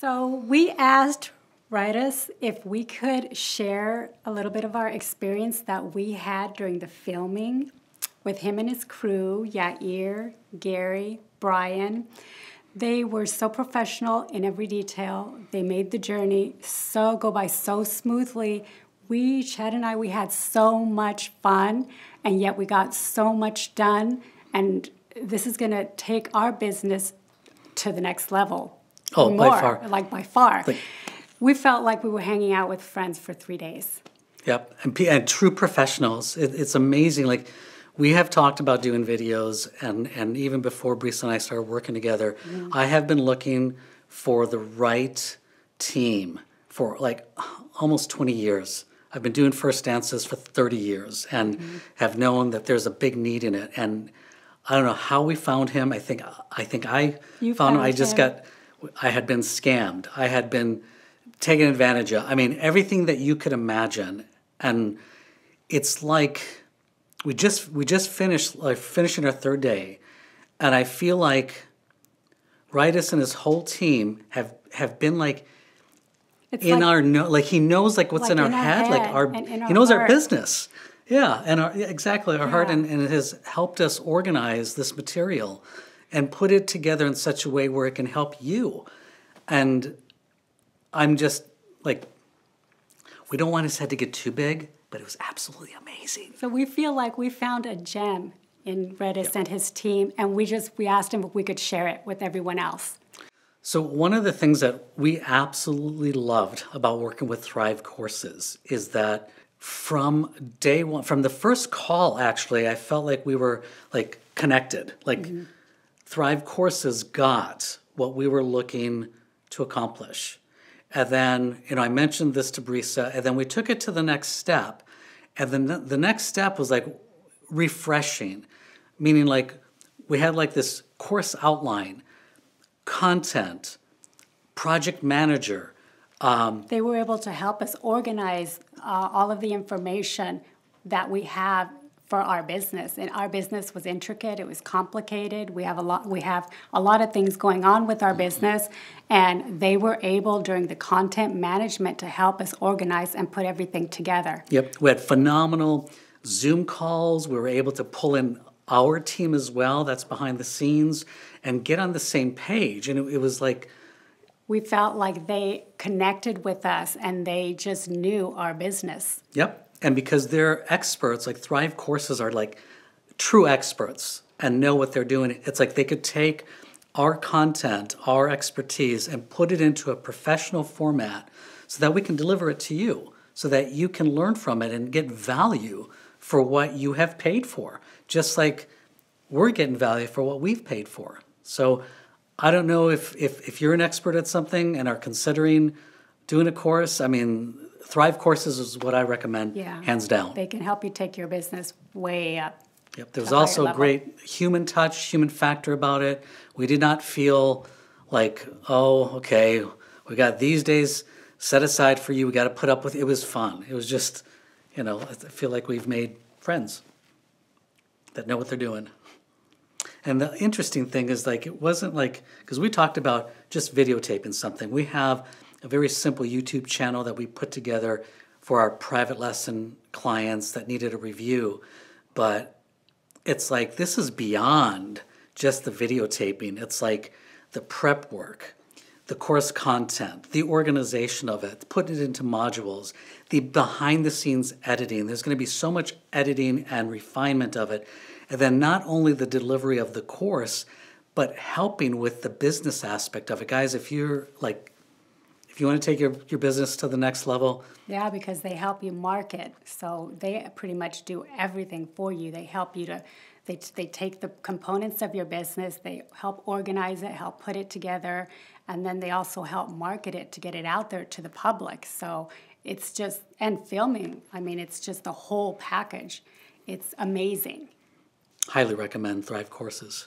So we asked writers if we could share a little bit of our experience that we had during the filming with him and his crew, Yair, Gary, Brian. They were so professional in every detail. They made the journey so go by so smoothly. We, Chad and I, we had so much fun, and yet we got so much done. And this is going to take our business to the next level. Oh, more, by far. Like by far. Like, we felt like we were hanging out with friends for three days. Yep, and, and true professionals. It, it's amazing. Like we have talked about doing videos, and and even before Brisa and I started working together, mm-hmm. I have been looking for the right team for like almost twenty years. I've been doing first dances for thirty years, and mm-hmm. have known that there's a big need in it. And I don't know how we found him. I think I think I found, found, him. I just got I had been scammed. I had been taken advantage of. I mean, everything that you could imagine. And it's like we just we just finished like finishing our third day, and I feel like Ritus and his whole team have have been like it's in like, our no, like he knows like what's like in, in, our, head, head, like our, our he knows heart. our business. Yeah, and our, exactly our yeah. heart and, and it has helped us organize this material and put it together in such a way where it can help you. And I'm just like, we don't want his head to get too big, but it was absolutely amazing. So we feel like we found a gem in Redis yep. and his team, and we just we asked him if we could share it with everyone else. So one of the things that we absolutely loved about working with Thrive Courses is that from day one, from the first call, actually, I felt like we were like connected, like. Mm -hmm Thrive courses got what we were looking to accomplish. And then, you know, I mentioned this to Brisa, and then we took it to the next step. And then the next step was like refreshing, meaning like we had like this course outline, content, project manager. Um, they were able to help us organize uh, all of the information that we have for our business and our business was intricate it was complicated we have a lot we have a lot of things going on with our business and they were able during the content management to help us organize and put everything together yep we had phenomenal zoom calls we were able to pull in our team as well that's behind the scenes and get on the same page and it, it was like we felt like they connected with us and they just knew our business yep and because they're experts like thrive courses are like true experts and know what they're doing it's like they could take our content our expertise and put it into a professional format so that we can deliver it to you so that you can learn from it and get value for what you have paid for just like we're getting value for what we've paid for so i don't know if if, if you're an expert at something and are considering doing a course i mean Thrive courses is what I recommend, yeah. hands down. They can help you take your business way up. Yep. there's also a great human touch, human factor about it. We did not feel like, oh, okay, we got these days set aside for you. We got to put up with. It was fun. It was just, you know, I feel like we've made friends that know what they're doing. And the interesting thing is, like, it wasn't like because we talked about just videotaping something. We have a very simple YouTube channel that we put together for our private lesson clients that needed a review. But it's like this is beyond just the videotaping, it's like the prep work. The course content, the organization of it, putting it into modules, the behind the scenes editing. There's going to be so much editing and refinement of it. And then not only the delivery of the course, but helping with the business aspect of it. Guys, if you're like if you want to take your, your business to the next level. Yeah, because they help you market. So they pretty much do everything for you. They help you to, they, they take the components of your business, they help organize it, help put it together, and then they also help market it to get it out there to the public. So it's just, and filming, I mean, it's just the whole package. It's amazing. Highly recommend Thrive Courses.